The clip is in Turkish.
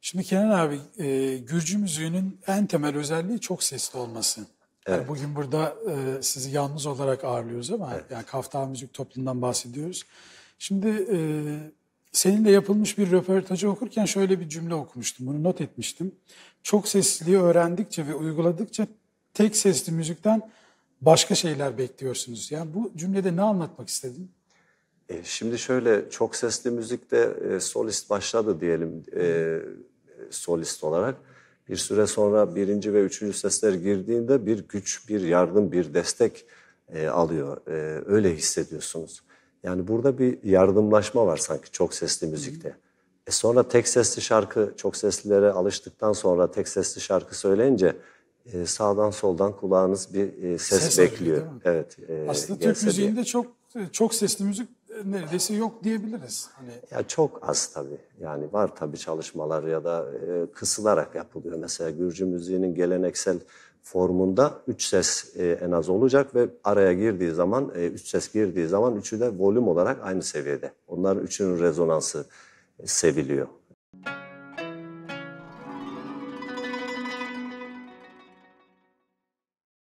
Şimdi Kenan abi, e, Gürcü müziğinin en temel özelliği çok sesli olması. Evet. Yani bugün burada e, sizi yalnız olarak ağırlıyoruz ama evet. yani Kafta Müzik Topluluğundan bahsediyoruz. Şimdi e, seninle yapılmış bir röportajı okurken şöyle bir cümle okumuştum, bunu not etmiştim. Çok sesliliği öğrendikçe ve uyguladıkça tek sesli müzikten başka şeyler bekliyorsunuz. Yani bu cümlede ne anlatmak istedin? E, şimdi şöyle çok sesli müzikte e, solist başladı diyelim e, e, solist olarak. Bir süre sonra birinci ve üçüncü sesler girdiğinde bir güç, bir yardım, bir destek e, alıyor. E, öyle hissediyorsunuz. Yani burada bir yardımlaşma var sanki çok sesli müzikte. E sonra tek sesli şarkı, çok seslilere alıştıktan sonra tek sesli şarkı söyleyince e, sağdan soldan kulağınız bir e, ses, ses bekliyor. Arıyor, evet. E, Aslında Türk müziğinde diye. çok çok sesli müzik neredeyse yok diyebiliriz. Hani... Ya çok az tabii. Yani var tabii çalışmalar ya da e, kısılarak yapılıyor. Mesela Gürcü müziğinin geleneksel formunda üç ses e, en az olacak ve araya girdiği zaman, e, üç ses girdiği zaman üçü de volüm olarak aynı seviyede. Onların üçünün rezonansı e, seviliyor.